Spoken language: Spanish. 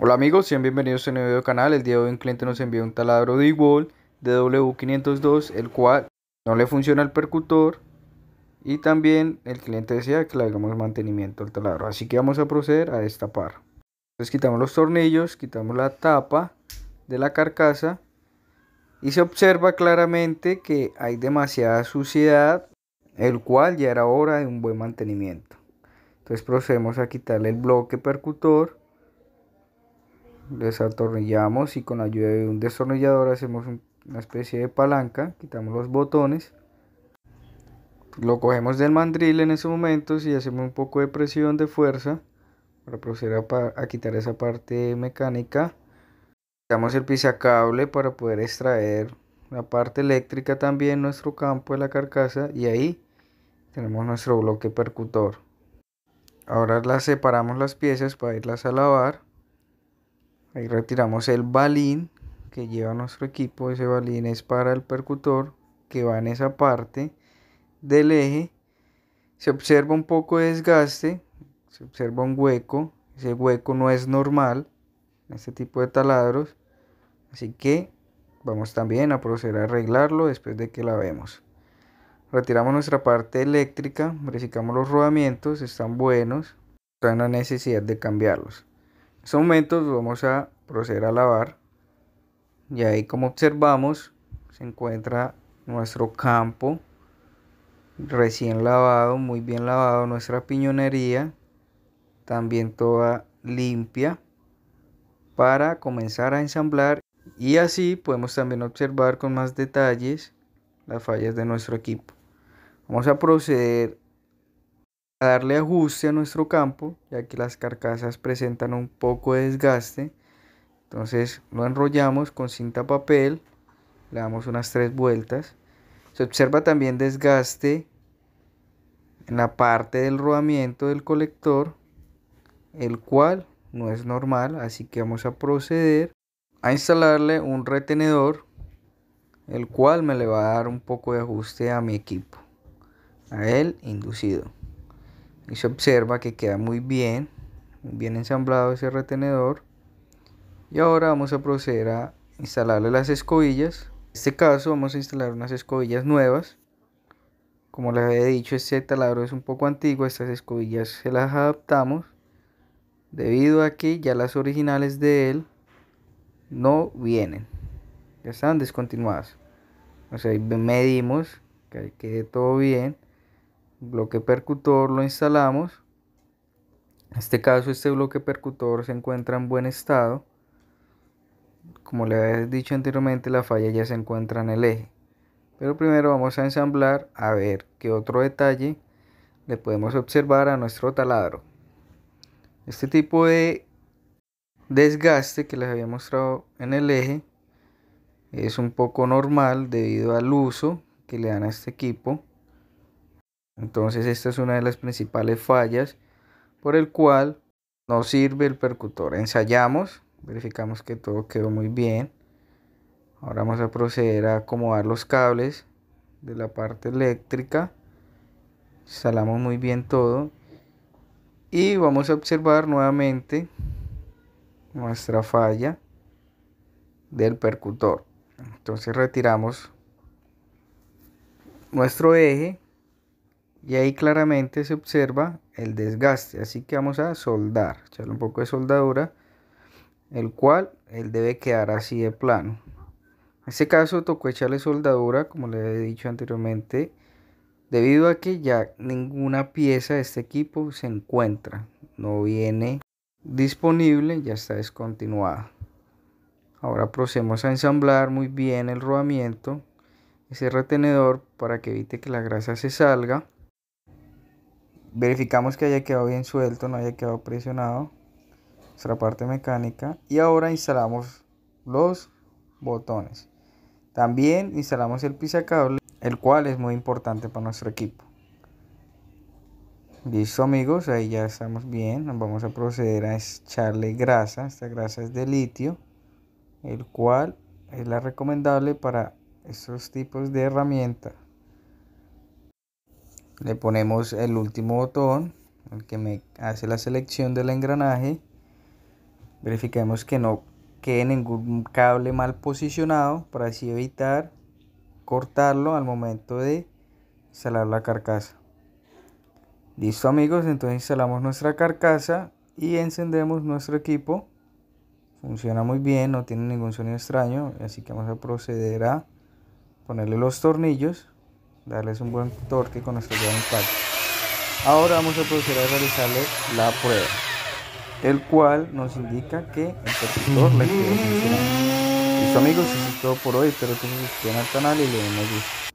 Hola amigos, sean bienvenidos a un nuevo video canal. El día de hoy un cliente nos envió un taladro de igual de W502, el cual no le funciona el percutor. Y también el cliente decía que le hagamos mantenimiento al taladro. Así que vamos a proceder a destapar. Entonces quitamos los tornillos, quitamos la tapa de la carcasa. Y se observa claramente que hay demasiada suciedad, el cual ya era hora de un buen mantenimiento. Entonces procedemos a quitarle el bloque percutor desatornillamos y con la ayuda de un destornillador hacemos una especie de palanca, quitamos los botones, lo cogemos del mandril en ese momento y hacemos un poco de presión de fuerza para proceder a, quitar esa parte mecánica. Quitamos el pisacable para poder extraer la parte eléctrica también, nuestro campo de la carcasa y ahí tenemos nuestro bloque percutor. Ahora las separamos las piezas para irlas a lavar. Ahí retiramos el balín que lleva nuestro equipo. Ese balín es para el percutor que va en esa parte del eje. Se observa un poco de desgaste, se observa un hueco. Ese hueco no es normal en este tipo de taladros. Así que vamos también a proceder a arreglarlo después de que la vemos. Retiramos nuestra parte eléctrica, verificamos los rodamientos, están buenos, no hay necesidad de cambiarlos estos momentos vamos a proceder a lavar y ahí como observamos se encuentra nuestro campo recién lavado, muy bien lavado, nuestra piñonería también toda limpia para comenzar a ensamblar y así podemos también observar con más detalles las fallas de nuestro equipo. Vamos a proceder darle ajuste a nuestro campo, ya que las carcasas presentan un poco de desgaste. Entonces lo enrollamos con cinta papel, le damos unas tres vueltas. Se observa también desgaste en la parte del rodamiento del colector, el cual no es normal, así que vamos a proceder a instalarle un retenedor, el cual me le va a dar un poco de ajuste a mi equipo, a él inducido y se observa que queda muy bien, bien ensamblado ese retenedor. Y ahora vamos a proceder a instalarle las escobillas. En este caso vamos a instalar unas escobillas nuevas. Como les había dicho, este taladro es un poco antiguo, estas escobillas se las adaptamos debido a que ya las originales de él no vienen. Ya están descontinuadas. O sea, medimos que quede todo bien bloque percutor lo instalamos en este caso este bloque percutor se encuentra en buen estado como le había dicho anteriormente la falla ya se encuentra en el eje pero primero vamos a ensamblar a ver qué otro detalle le podemos observar a nuestro taladro este tipo de desgaste que les había mostrado en el eje es un poco normal debido al uso que le dan a este equipo entonces esta es una de las principales fallas por el cual no sirve el percutor. Ensayamos, verificamos que todo quedó muy bien. Ahora vamos a proceder a acomodar los cables de la parte eléctrica. Instalamos muy bien todo. Y vamos a observar nuevamente nuestra falla del percutor. Entonces retiramos nuestro eje y ahí claramente se observa el desgaste así que vamos a soldar echarle un poco de soldadura el cual él debe quedar así de plano en este caso tocó echarle soldadura como le he dicho anteriormente debido a que ya ninguna pieza de este equipo se encuentra no viene disponible ya está descontinuada ahora procedemos a ensamblar muy bien el rodamiento ese retenedor para que evite que la grasa se salga verificamos que haya quedado bien suelto, no haya quedado presionado, nuestra parte mecánica, y ahora instalamos los botones. También instalamos el pisacable, el cual es muy importante para nuestro equipo. Listo amigos, ahí ya estamos bien, vamos a proceder a echarle grasa, esta grasa es de litio, el cual es la recomendable para estos tipos de herramientas le ponemos el último botón el que me hace la selección del engranaje verificamos que no quede ningún cable mal posicionado para así evitar cortarlo al momento de instalar la carcasa listo amigos entonces instalamos nuestra carcasa y encendemos nuestro equipo funciona muy bien no tiene ningún sonido extraño así que vamos a proceder a ponerle los tornillos darles un buen torque con nuestro gran impacto. Ahora vamos a proceder a realizarle la prueba, el cual nos indica que el percutor le quedó funcionando. Listo amigos, eso es todo por hoy, espero que se suscriban al canal y le den me gusta.